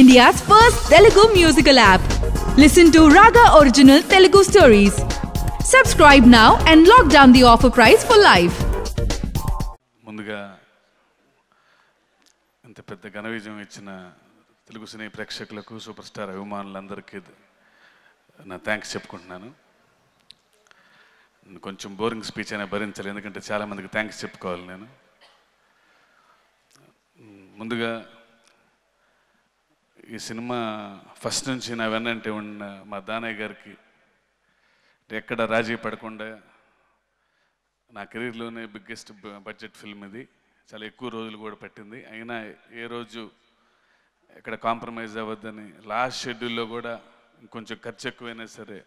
India's first Telugu musical app listen to Raaga original Telugu stories subscribe now and lock down the offer price for life ముందుగా ఇంత పెద్ద ఘన విజయం ఇచ్చిన తెలుగు సినీ ప్రేక్షకులకు సూపర్ స్టార్ అభిమానులందరికీ నా థ్యాంక్స్ చెప్పుకుంటున్నాను కొంచెం బోరింగ్ స్పీచ్ అయినా భరించాలి ఎందుకంటే చాలామందికి థ్యాంక్స్ చెప్పుకోవాలి నేను ముందుగా ఈ సినిమా ఫస్ట్ నుంచి నా వెన్నంటే ఉన్న మా దానయ్య గారికి ఎక్కడ రాజీ పడకుండా నా కెరీర్లోనే బిగ్గెస్ట్ బడ్జెట్ ఫిల్మ్ ఇది చాలా ఎక్కువ రోజులు కూడా పట్టింది అయినా ఏ రోజు ఎక్కడ కాంప్రమైజ్ అవ్వద్దని లాస్ట్ షెడ్యూల్లో కూడా కొంచెం ఖర్చు ఎక్కువైనా సరే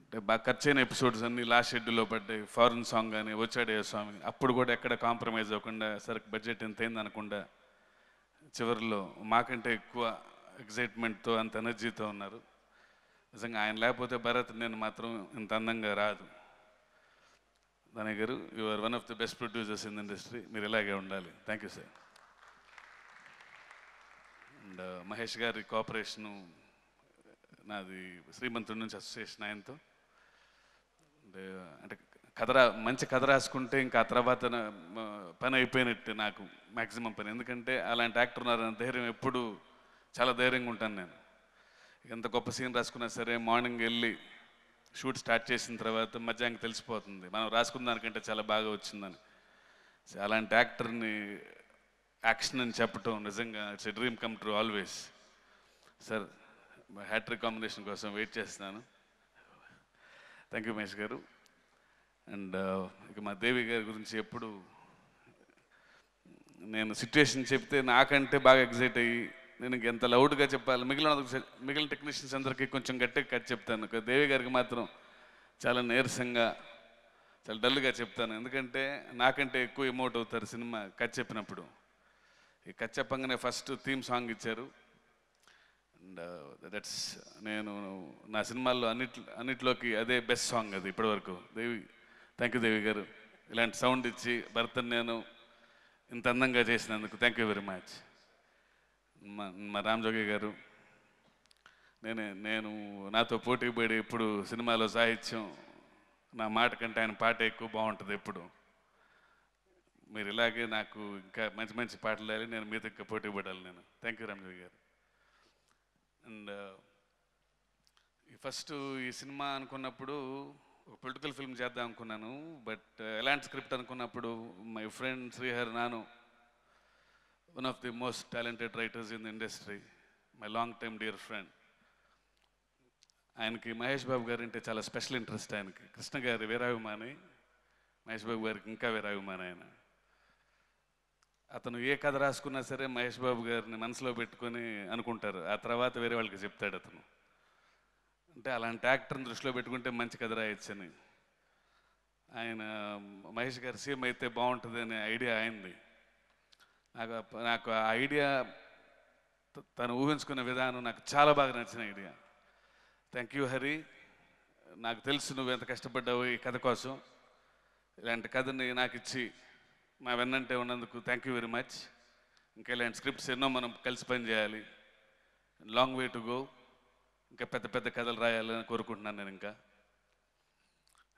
అంటే బాగా ఖర్చు అయిన ఎపిసోడ్స్ అన్నీ లాస్ట్ షెడ్యూల్లో పడ్డాయి ఫారెన్ సాంగ్ కానీ వచ్చాడే స్వామి అప్పుడు కూడా ఎక్కడ కాంప్రమైజ్ అవ్వకుండా సరే బడ్జెట్ ఎంత అయింది అనకుండా చివరిలో మాకంటే ఎక్కువ ఎగ్జైట్మెంట్తో అంత ఎనర్జీతో ఉన్నారు నిజంగా ఆయన లేకపోతే భరత్ నేను మాత్రం ఇంత అందంగా రాదు దాని గారు you are one of the best producers in industry మీరు ఇలాగే ఉండాలి thank you sir and Mahesh గారి కోఆపరేషను నాది శ్రీమంతుడి నుంచి అసోసియేషన్ ఆయనతో uh, అంటే కథ రా మంచి కథ రాసుకుంటే ఇంకా ఆ తర్వాత పని అయిపోయినట్టు నాకు మ్యాక్సిమం పని ఎందుకంటే అలాంటి యాక్టర్ ఉన్నారని ధైర్యం ఎప్పుడు చాలా ధైర్యంగా ఉంటాను నేను ఎంత గొప్ప సీన్ రాసుకున్నా సరే మార్నింగ్ వెళ్ళి షూట్ స్టార్ట్ చేసిన తర్వాత మధ్యాహ్నం తెలిసిపోతుంది మనం రాసుకున్న దానికంటే చాలా బాగా వచ్చిందని అలాంటి యాక్టర్ని యాక్షన్ అని చెప్పటం నిజంగా it's dream come true always sir hattrick combination కోసం వెయిట్ చేస్తున్నాను thank you Mahesh garu and ఇక మా దేవి గారి గురించి ఎప్పుడు నేను సిచ్యువేషన్ చెప్తే నాకంటే బాగా ఎగ్జైట్ అయ్యి నేను ఎంత లౌడ్గా చెప్పాలి మిగిలిన మిగిలిన టెక్నీషియన్స్ అందరికీ కొంచెం గట్టిగా కట్ చెప్తాను దేవి గారికి మాత్రం చాలా నీరసంగా చాలా డల్గా చెప్తాను ఎందుకంటే నాకంటే ఎక్కువ ఎమోట్ అవుతారు సినిమా కట్ చెప్పినప్పుడు ఈ కట్ చెప్పంగానే ఫస్ట్ థీమ్ సాంగ్ ఇచ్చారు అండ్ దట్స్ నేను నా సినిమాల్లో అన్నిట్లో అన్నిట్లోకి అదే బెస్ట్ సాంగ్ అది ఇప్పటివరకు దేవి థ్యాంక్ యూ దేవి గారు ఇలాంటి సౌండ్ ఇచ్చి భర్తను నేను ఇంత అందంగా చేసినందుకు థ్యాంక్ యూ వెరీ మచ్ మా రామ్జోగి గారు నేను నేను నాతో పోటీ పడి ఇప్పుడు సినిమాలో సాహిత్యం నా మాట కంటే ఆయన పాట ఎక్కువ బాగుంటుంది ఎప్పుడు మీరు ఇలాగే నాకు ఇంకా మంచి మంచి పాటలు వేయాలి నేను మీతో ఇంకా పోటీ పడాలి నేను thank you Ramjogi garu and first ఈ సినిమా అనుకున్నప్పుడు పొలిటికల్ ఫిల్మ్ చేద్దాం అనుకున్నాను బట్ uh, ఎలాంటి స్క్రిప్ట్ అనుకున్నప్పుడు మై ఫ్రెండ్ శ్రీహర్ నాను one of the most talented writers in the industry my long time dear friend ఆయనకి మహేష్ బాబు గారు అంటే చాలా స్పెషల్ ఇంట్రెస్ట్ ఆయనకి కృష్ణ గారి వీరాభిమాని మహేష్ బాబు గారికి ఇంకా వీరాభిమాని ఆయన అతను ఏ కథ రాసుకున్నా సరే మహేష్ బాబు గారిని మనసులో పెట్టుకొని అనుకుంటారు ఆ తర్వాత వేరే వాళ్ళకి చెప్తాడు అతను అంటే అలాంటి యాక్టర్ని దృష్టిలో పెట్టుకుంటే మంచి కథ రాయొచ్చని ఆయన మహేష్ గారు సీఎం అయితే బాగుంటుంది అనే ఐడియా అయింది నాకు నాకు ఆ ఐడియా తను ఊహించుకున్న విధానం నాకు చాలా బాగా నచ్చిన ఐడియా థ్యాంక్ యూ హరి నాకు తెలుసు నువ్వు ఎంత కష్టపడ్డావు ఈ కథ కోసం ఇలాంటి కథని నాకు ఇచ్చి నా వెన్నంటే ఉన్నందుకు థ్యాంక్ యూ వెరీ మచ్ ఇంకా ఇలాంటి స్క్రిప్ట్స్ ఎన్నో మనం కలిసి పనిచేయాలి లాంగ్ వే టు గో ఇంకా పెద్ద పెద్ద కథలు రాయాలని కోరుకుంటున్నాను నేను ఇంకా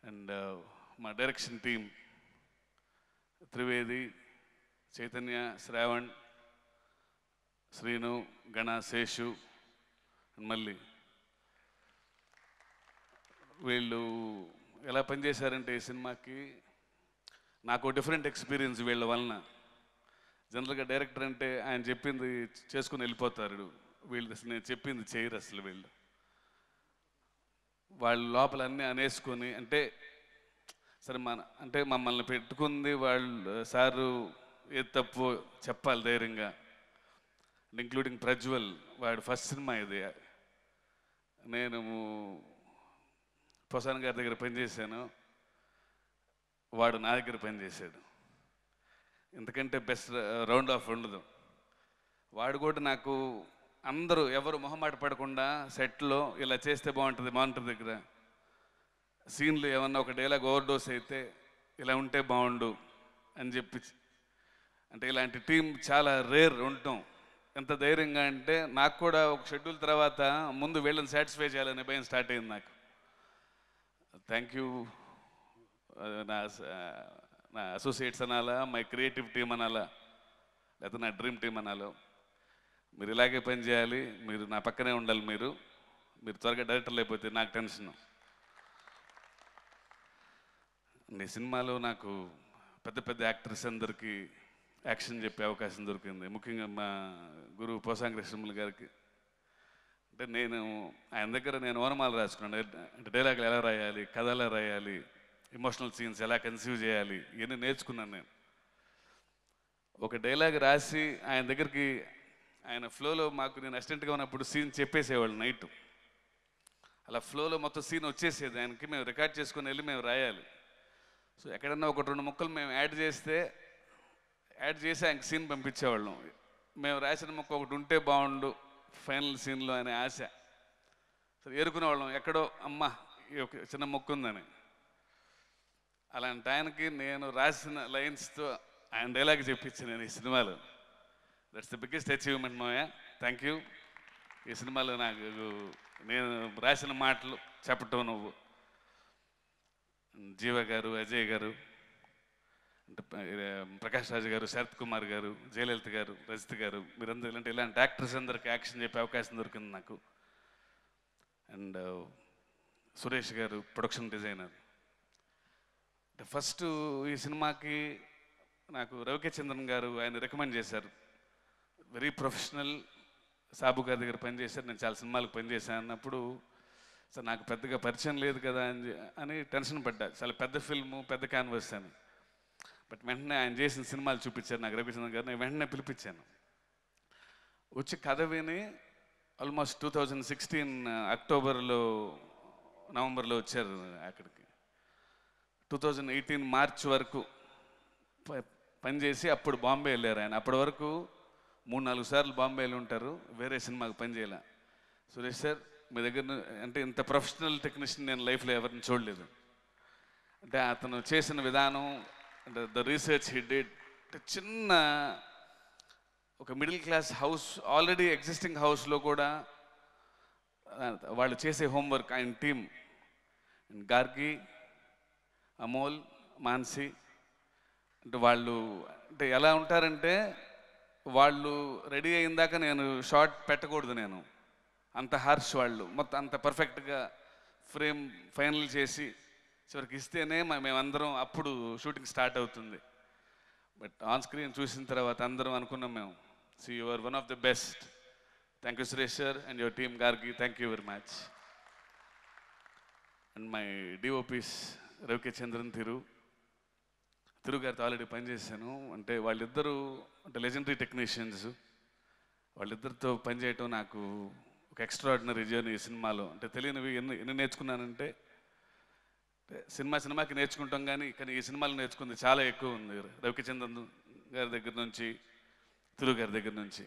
అండ్ uh, మా డైరెక్షన్ టీమ్ త్రివేది చైతన్య శ్రావణ్ శ్రీను గణ శేషు మళ్ళీ వీళ్ళు ఎలా పనిచేశారంటే ఈ సినిమాకి నాకు డిఫరెంట్ ఎక్స్పీరియన్స్ వీళ్ళ వలన జనరల్గా డైరెక్టర్ అంటే ఆయన చెప్పింది చేసుకుని వెళ్ళిపోతారు వీళ్ళు నేను చెప్పింది చేయరు అసలు వీళ్ళు వాళ్ళ లోపలన్నీ అనేసుకొని అంటే సరే మన అంటే మమ్మల్ని పెట్టుకుంది వాళ్ళు సారు ఏ తప్పు చెప్పాలి ధైర్యంగా ఇంక్లూడింగ్ ప్రజ్వల్ వాడు ఫస్ట్ సినిమా ఇది నేను ప్రసాన్ గారి దగ్గర పనిచేశాను వాడు నా దగ్గర పనిచేశాడు ఎందుకంటే బెస్ట్ రౌండ్ ఆఫ్ ఉండదు వాడు కూడా నాకు అందరూ ఎవరు మొహమాట పడకుండా సెట్లో ఇలా చేస్తే బాగుంటుంది మానిటర్ దగ్గర సీన్లు ఏమన్నా ఒక డైలాగ్ ఓవర్ డోస్ అయితే ఇలా ఉంటే బాగుండు అని చెప్పి అంటే ఇలాంటి టీం చాలా రేర్ ఉంటాం ఎంత ధైర్యంగా అంటే నాకు కూడా ఒక షెడ్యూల్ తర్వాత ముందు వీళ్ళని సాటిస్ఫై చేయాలనే భయం స్టార్ట్ అయింది నాకు థ్యాంక్ యూ నా నా అసోసియేట్స్ అనాలా మై క్రియేటివ్ టీం అనాలా లేకపోతే నా డ్రీమ్ టీం అనాలో మీరు ఇలాగే పని చేయాలి మీరు నా పక్కనే ఉండాలి మీరు మీరు త్వరగా డైరెక్టర్ లేకపోతే నాకు టెన్షన్ నీ సినిమాలో నాకు పెద్ద పెద్ద యాక్టర్స్ అందరికీ యాక్షన్ చెప్పే అవకాశం దొరికింది ముఖ్యంగా మా గురువు పోసాంకృష్ణములు గారికి అంటే నేను ఆయన దగ్గర నేను ఓనమాలు రాసుకున్నాను అంటే డైలాగులు ఎలా రాయాలి కథ ఎలా రాయాలి ఎమోషనల్ సీన్స్ ఎలా కన్సీవ్ చేయాలి ఇవన్నీ నేర్చుకున్నాను నేను ఒక డైలాగ్ రాసి ఆయన దగ్గరికి ఆయన ఫ్లోలో మాకు నేను అసిడెంట్గా ఉన్నప్పుడు సీన్ చెప్పేసేవాళ్ళు నైట్ అలా ఫ్లోలో మొత్తం సీన్ వచ్చేసేది ఆయనకి మేము రికార్డ్ చేసుకుని వెళ్ళి మేము రాయాలి సో ఎక్కడన్నా ఒక రెండు ముక్కలు మేము యాడ్ చేస్తే యాడ్ చేసి ఆయనకి సీన్ పంపించేవాళ్ళం మేము రాసిన ముక్క ఒకటి ఉంటే బాగుండు ఫైనల్ సీన్లో అనే ఆశ సరే వాళ్ళం ఎక్కడో అమ్మ చిన్న ముక్క ఉందని అలాంటి ఆయనకి నేను రాసిన లైన్స్తో ఆయన డైలాగ్ చెప్పించాను నేను ఈ సినిమాలో దట్స్ ద బిగ్గెస్ట్ అచీవ్మెంట్ మోయ థ్యాంక్ యూ ఈ సినిమాలో నాకు నేను రాసిన మాటలు చెప్పటం నువ్వు జీవ గారు అజయ్ గారు ప్రకాష్ రాజు గారు శరత్ కుమార్ గారు జయలలిత గారు రజిత్ గారు మీరందరూ ఇలాంటి ఇలాంటి యాక్టర్స్ అందరికి యాక్షన్ చెప్పే అవకాశం దొరికింది నాకు అండ్ సురేష్ గారు ప్రొడక్షన్ డిజైనర్ ఫస్ట్ ఈ సినిమాకి నాకు రవికే చంద్రన్ గారు ఆయన రికమెండ్ చేశారు వెరీ ప్రొఫెషనల్ సాబు గారి దగ్గర పనిచేశారు నేను చాలా సినిమాలకు పనిచేశాను అన్నప్పుడు సార్ నాకు పెద్దగా పరిచయం లేదు కదా అని అని టెన్షన్ పడ్డా చాలా పెద్ద ఫిల్ము పెద్ద క్యాన్వస్ అని బట్ వెంటనే ఆయన చేసిన సినిమాలు చూపించారు నాకు రవిచంద్ర గారు నేను వెంటనే పిలిపించాను వచ్చి కథ విని ఆల్మోస్ట్ టూ థౌజండ్ సిక్స్టీన్ అక్టోబర్లో నవంబర్లో వచ్చారు అక్కడికి టూ థౌజండ్ ఎయిటీన్ మార్చ్ వరకు పనిచేసి అప్పుడు బాంబే వెళ్ళారు ఆయన అప్పటి వరకు మూడు నాలుగు సార్లు బాంబేలో ఉంటారు వేరే సినిమాకి పనిచేయాల సురేష్ సార్ మీ దగ్గర అంటే ఇంత ప్రొఫెషనల్ టెక్నీషియన్ నేను లైఫ్లో ఎవరిని చూడలేదు అంటే అతను చేసిన విధానం అంటే ద రీసెర్చ్ హీ డిడ్ అంటే చిన్న ఒక middle class house already existing హౌస్లో కూడా వాళ్ళు చేసే హోంవర్క్ ఆయన టీమ్ గార్గి అమోల్ మాన్సి అంటే వాళ్ళు అంటే ఎలా ఉంటారంటే వాళ్ళు రెడీ అయిందాక నేను షార్ట్ పెట్టకూడదు నేను అంత హార్ష్ వాళ్ళు మొత్తం అంత పర్ఫెక్ట్గా ఫ్రేమ్ ఫైనల్ చేసి చివరికి ఇస్తేనే మేమందరం అప్పుడు షూటింగ్ స్టార్ట్ అవుతుంది బట్ ఆన్ స్క్రీన్ చూసిన తర్వాత అందరం అనుకున్నాం మేము so your one of the best thank you Suresh sir and your team గారికి thank you very much and my DOPs Ravi K Chandran Tirru తిరుగు గారితో ఆల్రెడీ పనిచేశాను అంటే వాళ్ళిద్దరూ అంటే లెజెండరీ టెక్నీషియన్స్ వాళ్ళిద్దరితో పనిచేయటం నాకు ఒక ఎక్స్ట్రాడినరీ జర్నీ సినిమాలో అంటే తెలియనివి ఎన్ని ఎన్ని నేర్చుకున్నానంటే సినిమా సినిమాకి నేర్చుకుంటాం కానీ కానీ ఈ సినిమాలు నేర్చుకుంది చాలా ఎక్కువ ఉంది చందన్ గారి దగ్గర నుంచి తిరుగు గారి దగ్గర నుంచి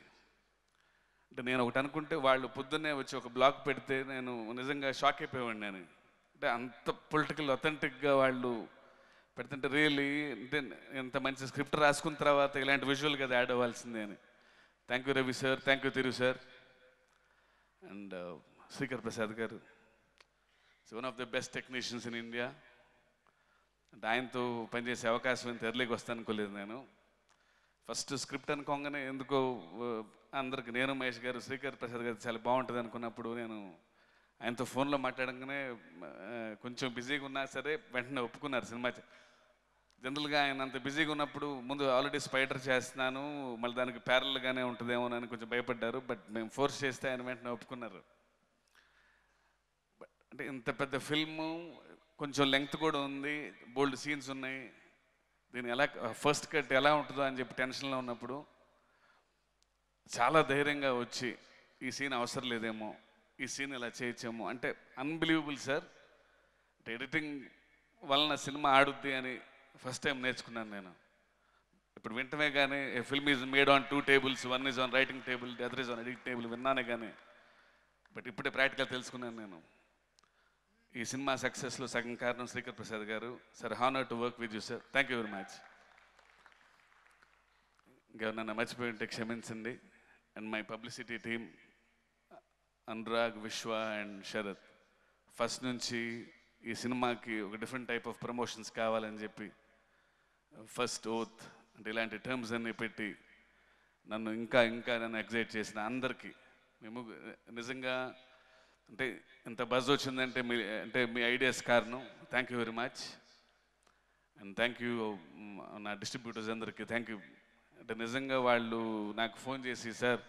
అంటే నేను ఒకటి అనుకుంటే వాళ్ళు పొద్దున్నే వచ్చి ఒక బ్లాక్ పెడితే నేను నిజంగా షాక్ అయిపోయేవాడిని నేను అంటే అంత పొలిటికల్ అథెంటిక్గా వాళ్ళు పెడుతుంటే రియల్లీ ఇంత మంచి స్క్రిప్ట్ రాసుకున్న తర్వాత ఇలాంటి విజువల్ కదా యాడ్ అవ్వాల్సిందే అని thank you Ravi sir thank you Tirru sir and uh, Srikar Prasad గారు one of the best technicians in India అంటే ఆయనతో పనిచేసే అవకాశం ఇంత ఎర్లీకి వస్తాను అనుకోలేదు నేను ఫస్ట్ స్క్రిప్ట్ అనుకోగానే ఎందుకో uh, అందరికి నేను మహేష్ గారు శ్రీకర్ ప్రసాద్ గారు చాలా బాగుంటుంది అనుకున్నప్పుడు నేను ఆయనతో ఫోన్లో మాట్లాడంగానే uh, కొంచెం బిజీగా ఉన్నా సరే వెంటనే ఒప్పుకున్నారు సినిమా జనరల్గా ఆయన అంత బిజీగా ఉన్నప్పుడు ముందు ఆల్రెడీ స్పైడర్ చేస్తున్నాను మళ్ళీ దానికి ప్యారల్గానే ఉంటుందేమో అని కొంచెం భయపడ్డారు బట్ మేము ఫోర్స్ చేస్తే ఆయన వెంటనే ఒప్పుకున్నారు బట్ అంటే ఇంత పెద్ద ఫిల్మ్ కొంచెం లెంగ్త్ కూడా ఉంది బోల్డ్ సీన్స్ ఉన్నాయి దీని ఎలా ఫస్ట్ కట్ ఎలా ఉంటుందో అని చెప్పి టెన్షన్లో ఉన్నప్పుడు చాలా ధైర్యంగా వచ్చి ఈ సీన్ అవసరం లేదేమో ఈ సీన్ ఇలా చేయొచ్చేమో అంటే అన్బిలీవబుల్ సార్ ఎడిటింగ్ వలన సినిమా ఆడుద్ది అని ఫస్ట్ టైం నేర్చుకున్నాను నేను ఇప్పుడు వింటమే కానీ a film is made on two tables one is on writing table other is on edit table విన్నానే కానీ బట్ ఇప్పుడే ప్రాక్టికల్ తెలుసుకున్నాను నేను ఈ సినిమా సక్సెస్లో సగం కారణం శ్రీకర్ ప్రసాద్ గారు sir honour to work with you sir thank you very much ఇంకా నన్ను మర్చిపోయి ఉంటే క్షమించండి and my publicity team Anurag Vishwa and Sarath first నుంచి ఈ సినిమాకి ఒక డిఫరెంట్ టైప్ ఆఫ్ ప్రమోషన్స్ కావాలని చెప్పి ఫస్ట్ ఓత్ అంటే ఇలాంటి టర్మ్స్ అన్నీ పెట్టి నన్ను ఇంకా ఇంకా నన్ను ఎగ్జైట్ చేసిన అందరికీ మేము నిజంగా అంటే ఇంత బజ్ వచ్చిందంటే మీ అంటే మీ ఐడియాస్ కారణం thank you very much and thank you నా డిస్ట్రిబ్యూటర్స్ అందరికీ థ్యాంక్ యూ అంటే నిజంగా వాళ్ళు నాకు ఫోన్ చేసి సార్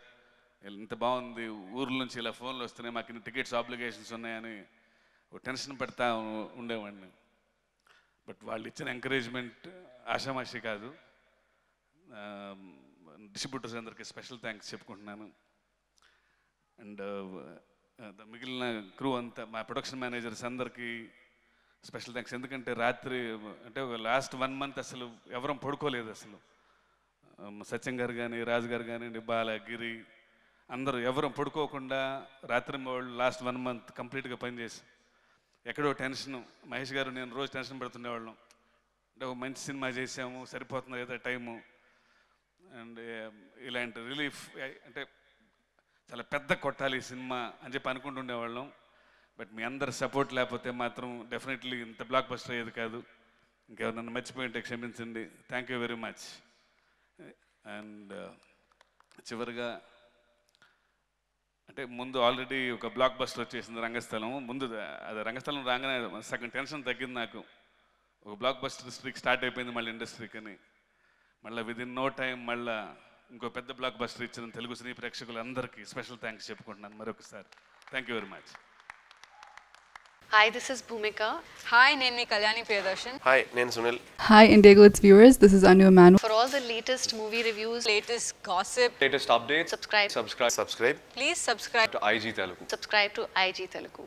ఇంత బాగుంది ఊర్ల నుంచి ఇలా ఫోన్లు వస్తున్నాయి మాకు ఇన్ని టికెట్స్ ఆబ్లిగేషన్స్ ఉన్నాయని టెన్షన్ పెడతా ఉండేవాడిని బట్ వాళ్ళు ఇచ్చిన ఎంకరేజ్మెంట్ ఆషామాషి కాదు డిస్ట్రిబ్యూటర్స్ అందరికీ స్పెషల్ థ్యాంక్స్ చెప్పుకుంటున్నాను అండ్ మిగిలిన క్రూ అంతా మా ప్రొడక్షన్ మేనేజర్స్ అందరికీ స్పెషల్ థ్యాంక్స్ ఎందుకంటే రాత్రి అంటే ఒక లాస్ట్ వన్ మంత్ అసలు ఎవరం పడుకోలేదు అసలు సత్యం గారు కానీ రాజు గారు కానీ బాల గిరి అందరూ ఎవరం పడుకోకుండా రాత్రి వాళ్ళు లాస్ట్ వన్ మంత్ కంప్లీట్గా పనిచేసి ఎక్కడో టెన్షన్ మహేష్ గారు నేను రోజు టెన్షన్ పెడుతుండేవాళ్ళం అంటే ఒక మంచి సినిమా చేసాము సరిపోతుంది కదా టైము అండ్ ఇలాంటి రిలీఫ్ అంటే చాలా పెద్ద కొట్టాలి సినిమా అని చెప్పి అనుకుంటుండేవాళ్ళం బట్ మీ అందరి సపోర్ట్ లేకపోతే మాత్రం డెఫినెట్లీ ఇంత బ్లాక్ బస్టర్ అయ్యేది కాదు ఇంకెవరు నన్ను మర్చిపోయింటే క్షమించండి thank you very much and చివరిగా అంటే ముందు ఆల్రెడీ ఒక బ్లాక్ బస్టర్ వచ్చేసింది రంగస్థలం ముందు అది రంగస్థలం రాగానే సగం టెన్షన్ తగ్గింది నాకు ఒక బ్లాక్ బస్టర్ స్ట్రీక్ స్టార్ట్ అయిపోయింది మళ్ళీ ఇండస్ట్రీకి అని మళ్ళీ విదిన్ నో టైం మళ్ళీ ఇంకో పెద్ద బ్లాక్ బస్టర్ ఇచ్చిన తెలుగు సినీ ప్రేక్షకులందరికీ స్పెషల్ థ్యాంక్స్ చెప్పుకుంటున్నాను మరొకసారి thank you very much Hi, this is Bhumika. Hi, Nenmi Kalyani Priyadarshan. Hi, Nen Sunil. Hi, Indigo It's viewers. This is Anu Manu. For all the latest movie reviews, latest gossip, latest updates, subscribe, subscribe, subscribe. Please subscribe to IG Telugu. Subscribe to IG Telugu.